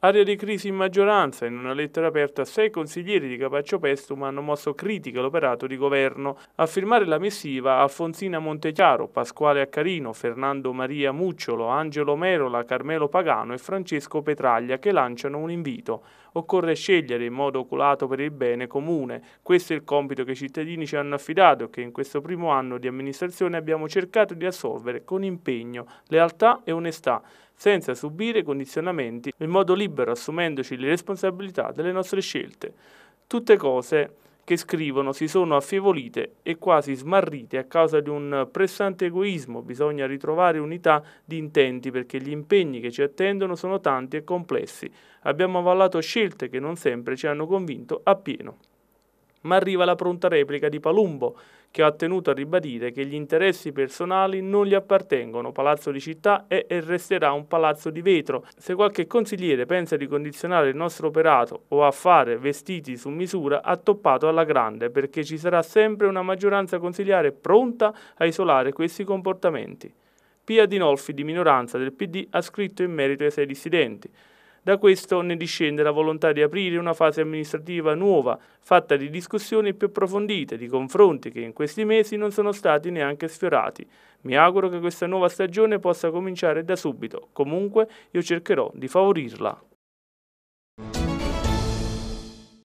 Area di crisi in maggioranza. In una lettera aperta, sei consiglieri di Capaccio Pestum hanno mosso critica all'operato di governo. A firmare la missiva Alfonsina Montechiaro, Pasquale Accarino, Fernando Maria Mucciolo, Angelo Merola, Carmelo Pagano e Francesco Petraglia che lanciano un invito. Occorre scegliere in modo oculato per il bene comune. Questo è il compito che i cittadini ci hanno affidato e che in questo primo anno di amministrazione abbiamo cercato di assolvere con impegno, lealtà e onestà senza subire condizionamenti, in modo libero assumendoci le responsabilità delle nostre scelte. Tutte cose che scrivono si sono affievolite e quasi smarrite a causa di un pressante egoismo. Bisogna ritrovare unità di intenti perché gli impegni che ci attendono sono tanti e complessi. Abbiamo avallato scelte che non sempre ci hanno convinto appieno ma arriva la pronta replica di Palumbo, che ha tenuto a ribadire che gli interessi personali non gli appartengono. Palazzo di città è e resterà un palazzo di vetro. Se qualche consigliere pensa di condizionare il nostro operato o a fare vestiti su misura, ha toppato alla grande, perché ci sarà sempre una maggioranza consigliare pronta a isolare questi comportamenti. Pia Dinolfi, di minoranza del PD, ha scritto in merito ai sei dissidenti. Da questo ne discende la volontà di aprire una fase amministrativa nuova, fatta di discussioni più approfondite, di confronti che in questi mesi non sono stati neanche sfiorati. Mi auguro che questa nuova stagione possa cominciare da subito, comunque io cercherò di favorirla.